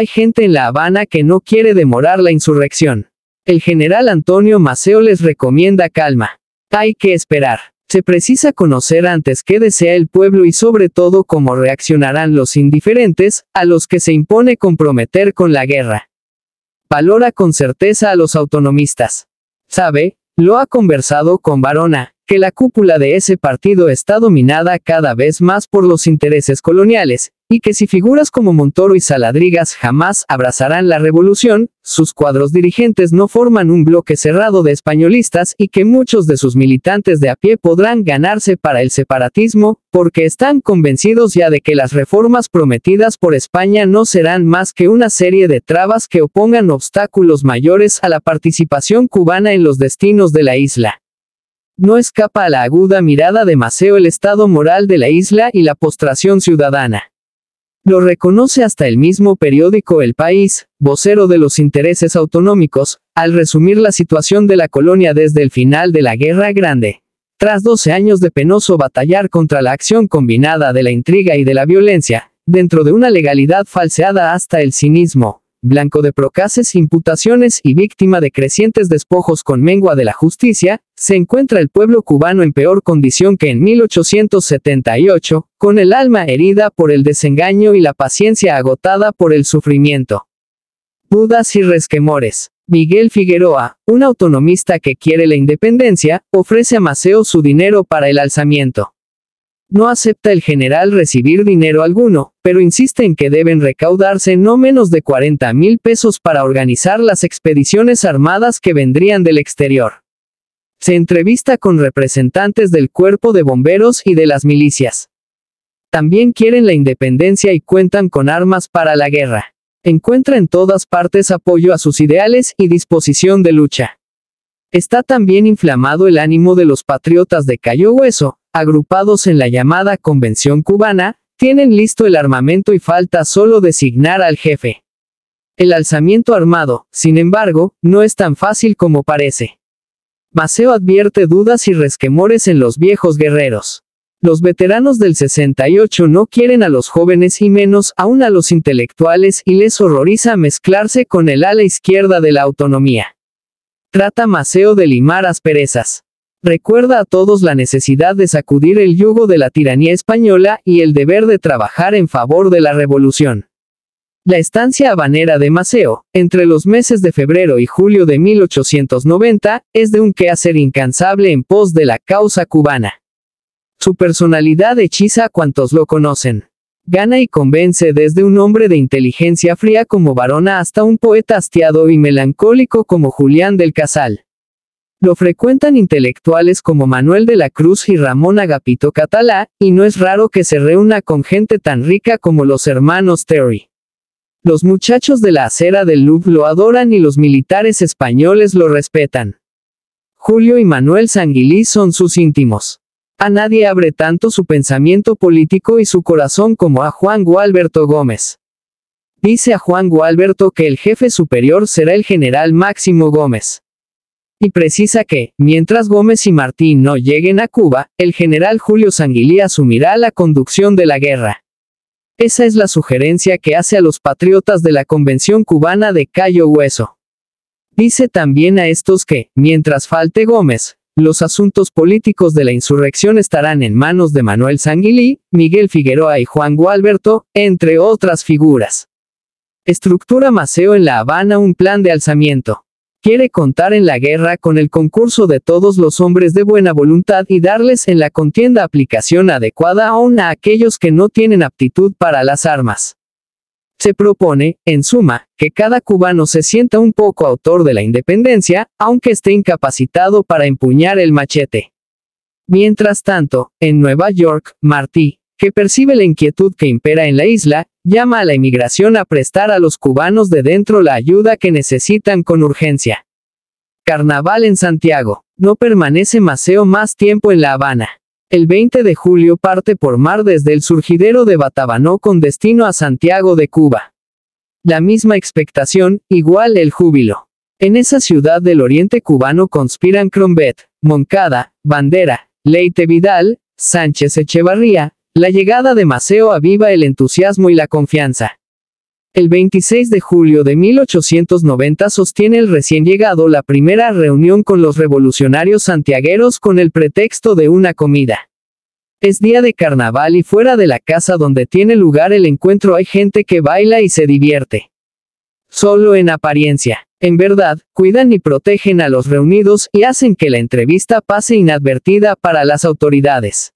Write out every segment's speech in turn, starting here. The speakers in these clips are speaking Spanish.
Hay gente en La Habana que no quiere demorar la insurrección. El general Antonio Maceo les recomienda calma. Hay que esperar. Se precisa conocer antes qué desea el pueblo y sobre todo cómo reaccionarán los indiferentes, a los que se impone comprometer con la guerra. Valora con certeza a los autonomistas. Sabe, lo ha conversado con Varona, que la cúpula de ese partido está dominada cada vez más por los intereses coloniales, y que si figuras como Montoro y Saladrigas jamás abrazarán la revolución, sus cuadros dirigentes no forman un bloque cerrado de españolistas y que muchos de sus militantes de a pie podrán ganarse para el separatismo, porque están convencidos ya de que las reformas prometidas por España no serán más que una serie de trabas que opongan obstáculos mayores a la participación cubana en los destinos de la isla. No escapa a la aguda mirada de Maceo el estado moral de la isla y la postración ciudadana. Lo reconoce hasta el mismo periódico El País, vocero de los intereses autonómicos, al resumir la situación de la colonia desde el final de la Guerra Grande. Tras 12 años de penoso batallar contra la acción combinada de la intriga y de la violencia, dentro de una legalidad falseada hasta el cinismo, blanco de procaces imputaciones y víctima de crecientes despojos con mengua de la justicia, se encuentra el pueblo cubano en peor condición que en 1878, con el alma herida por el desengaño y la paciencia agotada por el sufrimiento. Budas y resquemores. Miguel Figueroa, un autonomista que quiere la independencia, ofrece a Maceo su dinero para el alzamiento. No acepta el general recibir dinero alguno, pero insiste en que deben recaudarse no menos de 40 mil pesos para organizar las expediciones armadas que vendrían del exterior. Se entrevista con representantes del cuerpo de bomberos y de las milicias. También quieren la independencia y cuentan con armas para la guerra. Encuentra en todas partes apoyo a sus ideales y disposición de lucha. Está también inflamado el ánimo de los patriotas de Cayo Hueso, agrupados en la llamada Convención Cubana, tienen listo el armamento y falta solo designar al jefe. El alzamiento armado, sin embargo, no es tan fácil como parece. Maceo advierte dudas y resquemores en los viejos guerreros. Los veteranos del 68 no quieren a los jóvenes y menos aún a los intelectuales y les horroriza mezclarse con el ala izquierda de la autonomía. Trata Maceo de limar asperezas. Recuerda a todos la necesidad de sacudir el yugo de la tiranía española y el deber de trabajar en favor de la revolución. La estancia habanera de Maceo, entre los meses de febrero y julio de 1890, es de un quehacer incansable en pos de la causa cubana. Su personalidad hechiza a cuantos lo conocen. Gana y convence desde un hombre de inteligencia fría como Varona hasta un poeta hastiado y melancólico como Julián del Casal. Lo frecuentan intelectuales como Manuel de la Cruz y Ramón Agapito Catalá, y no es raro que se reúna con gente tan rica como los hermanos Terry. Los muchachos de la acera del Louvre lo adoran y los militares españoles lo respetan. Julio y Manuel Sanguilí son sus íntimos. A nadie abre tanto su pensamiento político y su corazón como a Juan Gualberto Gómez. Dice a Juan Gualberto que el jefe superior será el general Máximo Gómez y precisa que, mientras Gómez y Martín no lleguen a Cuba, el general Julio Sanguilí asumirá la conducción de la guerra. Esa es la sugerencia que hace a los patriotas de la Convención Cubana de Cayo Hueso. Dice también a estos que, mientras falte Gómez, los asuntos políticos de la insurrección estarán en manos de Manuel Sanguilí, Miguel Figueroa y Juan Gualberto, entre otras figuras. Estructura Maceo en La Habana un plan de alzamiento. Quiere contar en la guerra con el concurso de todos los hombres de buena voluntad y darles en la contienda aplicación adecuada aún a aquellos que no tienen aptitud para las armas. Se propone, en suma, que cada cubano se sienta un poco autor de la independencia, aunque esté incapacitado para empuñar el machete. Mientras tanto, en Nueva York, Martí, que percibe la inquietud que impera en la isla, llama a la inmigración a prestar a los cubanos de dentro la ayuda que necesitan con urgencia. Carnaval en Santiago. No permanece Maceo más tiempo en La Habana. El 20 de julio parte por mar desde el surgidero de Batabanó con destino a Santiago de Cuba. La misma expectación, igual el júbilo. En esa ciudad del oriente cubano conspiran Crombet, Moncada, Bandera, Leite Vidal, Sánchez Echevarría, la llegada de Maceo aviva el entusiasmo y la confianza. El 26 de julio de 1890 sostiene el recién llegado la primera reunión con los revolucionarios santiagueros con el pretexto de una comida. Es día de carnaval y fuera de la casa donde tiene lugar el encuentro hay gente que baila y se divierte. Solo en apariencia. En verdad, cuidan y protegen a los reunidos y hacen que la entrevista pase inadvertida para las autoridades.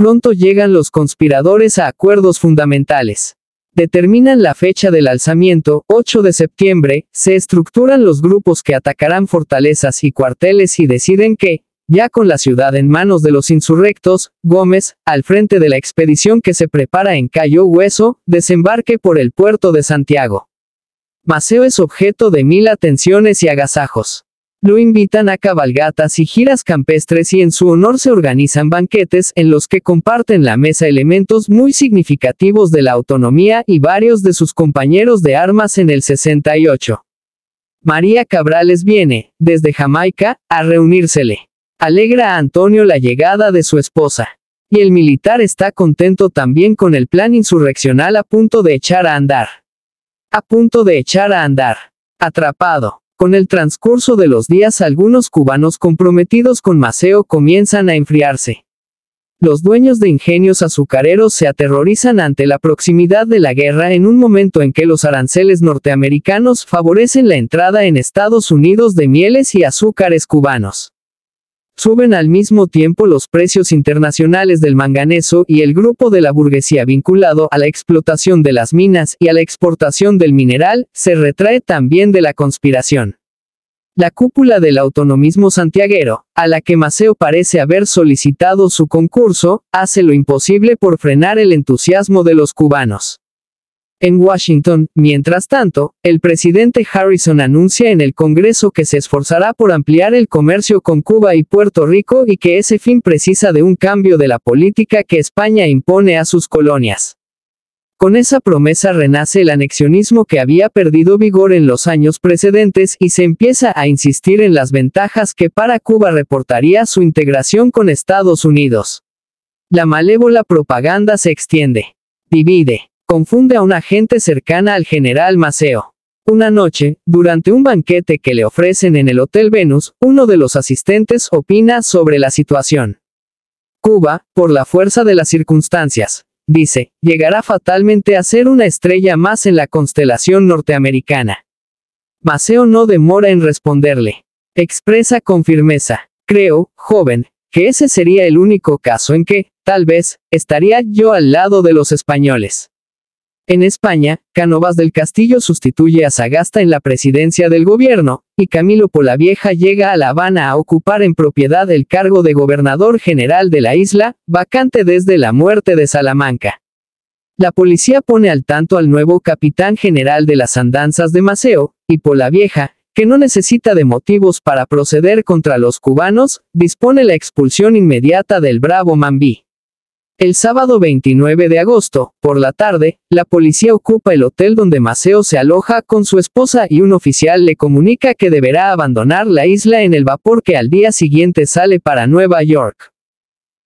Pronto llegan los conspiradores a acuerdos fundamentales. Determinan la fecha del alzamiento, 8 de septiembre, se estructuran los grupos que atacarán fortalezas y cuarteles y deciden que, ya con la ciudad en manos de los insurrectos, Gómez, al frente de la expedición que se prepara en Cayo Hueso, desembarque por el puerto de Santiago. Maceo es objeto de mil atenciones y agasajos. Lo invitan a cabalgatas y giras campestres y en su honor se organizan banquetes en los que comparten la mesa elementos muy significativos de la autonomía y varios de sus compañeros de armas en el 68. María Cabrales viene, desde Jamaica, a reunírsele. Alegra a Antonio la llegada de su esposa. Y el militar está contento también con el plan insurreccional a punto de echar a andar. A punto de echar a andar. Atrapado. Con el transcurso de los días algunos cubanos comprometidos con Maceo comienzan a enfriarse. Los dueños de ingenios azucareros se aterrorizan ante la proximidad de la guerra en un momento en que los aranceles norteamericanos favorecen la entrada en Estados Unidos de mieles y azúcares cubanos. Suben al mismo tiempo los precios internacionales del manganeso y el grupo de la burguesía vinculado a la explotación de las minas y a la exportación del mineral se retrae también de la conspiración. La cúpula del autonomismo santiaguero, a la que Maceo parece haber solicitado su concurso, hace lo imposible por frenar el entusiasmo de los cubanos. En Washington, mientras tanto, el presidente Harrison anuncia en el Congreso que se esforzará por ampliar el comercio con Cuba y Puerto Rico y que ese fin precisa de un cambio de la política que España impone a sus colonias. Con esa promesa renace el anexionismo que había perdido vigor en los años precedentes y se empieza a insistir en las ventajas que para Cuba reportaría su integración con Estados Unidos. La malévola propaganda se extiende, divide, confunde a una gente cercana al general Maceo. Una noche, durante un banquete que le ofrecen en el Hotel Venus, uno de los asistentes opina sobre la situación. Cuba, por la fuerza de las circunstancias, dice, llegará fatalmente a ser una estrella más en la constelación norteamericana. Maceo no demora en responderle. Expresa con firmeza, creo, joven, que ese sería el único caso en que, tal vez, estaría yo al lado de los españoles. En España, Canovas del Castillo sustituye a Sagasta en la presidencia del gobierno, y Camilo Polavieja llega a La Habana a ocupar en propiedad el cargo de gobernador general de la isla, vacante desde la muerte de Salamanca. La policía pone al tanto al nuevo capitán general de las andanzas de Maceo, y Polavieja, que no necesita de motivos para proceder contra los cubanos, dispone la expulsión inmediata del bravo Mambí. El sábado 29 de agosto, por la tarde, la policía ocupa el hotel donde Maceo se aloja con su esposa y un oficial le comunica que deberá abandonar la isla en el vapor que al día siguiente sale para Nueva York.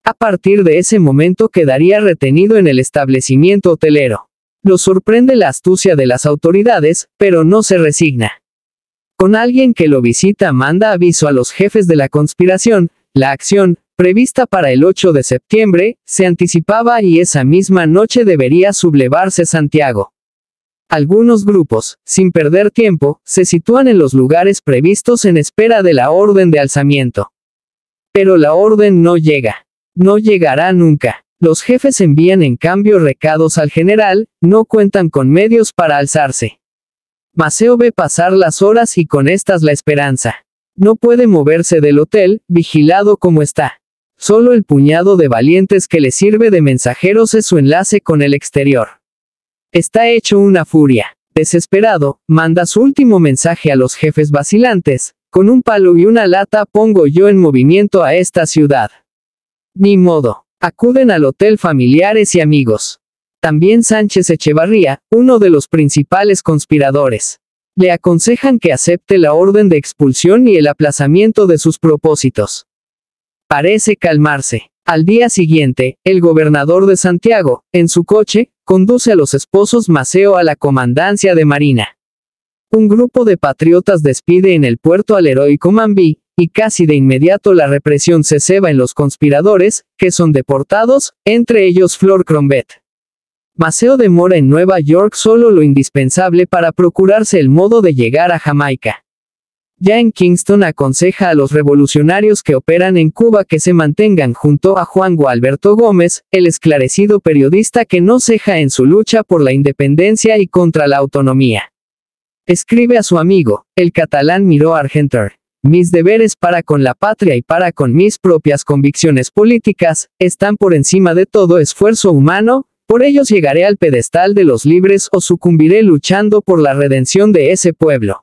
A partir de ese momento quedaría retenido en el establecimiento hotelero. Lo sorprende la astucia de las autoridades, pero no se resigna. Con alguien que lo visita manda aviso a los jefes de la conspiración, la acción, prevista para el 8 de septiembre, se anticipaba y esa misma noche debería sublevarse Santiago. Algunos grupos, sin perder tiempo, se sitúan en los lugares previstos en espera de la orden de alzamiento. Pero la orden no llega. No llegará nunca. Los jefes envían en cambio recados al general, no cuentan con medios para alzarse. Maceo ve pasar las horas y con estas la esperanza. No puede moverse del hotel, vigilado como está. Solo el puñado de valientes que le sirve de mensajeros es su enlace con el exterior. Está hecho una furia. Desesperado, manda su último mensaje a los jefes vacilantes, con un palo y una lata pongo yo en movimiento a esta ciudad. Ni modo. Acuden al hotel familiares y amigos. También Sánchez Echevarría, uno de los principales conspiradores. Le aconsejan que acepte la orden de expulsión y el aplazamiento de sus propósitos. Parece calmarse. Al día siguiente, el gobernador de Santiago, en su coche, conduce a los esposos Maceo a la comandancia de Marina. Un grupo de patriotas despide en el puerto al heroico Mambi y casi de inmediato la represión se ceba en los conspiradores, que son deportados, entre ellos Flor Crombet. Maceo demora en Nueva York solo lo indispensable para procurarse el modo de llegar a Jamaica. Ya en Kingston aconseja a los revolucionarios que operan en Cuba que se mantengan junto a Juan Gualberto Gómez, el esclarecido periodista que no ceja en su lucha por la independencia y contra la autonomía. Escribe a su amigo, el catalán Miró Argenter. Mis deberes para con la patria y para con mis propias convicciones políticas, están por encima de todo esfuerzo humano, por ellos llegaré al pedestal de los libres o sucumbiré luchando por la redención de ese pueblo.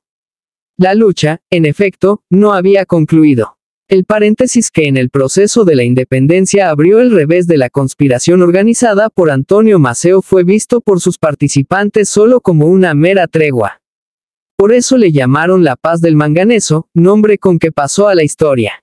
La lucha, en efecto, no había concluido. El paréntesis que en el proceso de la independencia abrió el revés de la conspiración organizada por Antonio Maceo fue visto por sus participantes solo como una mera tregua. Por eso le llamaron la paz del manganeso, nombre con que pasó a la historia.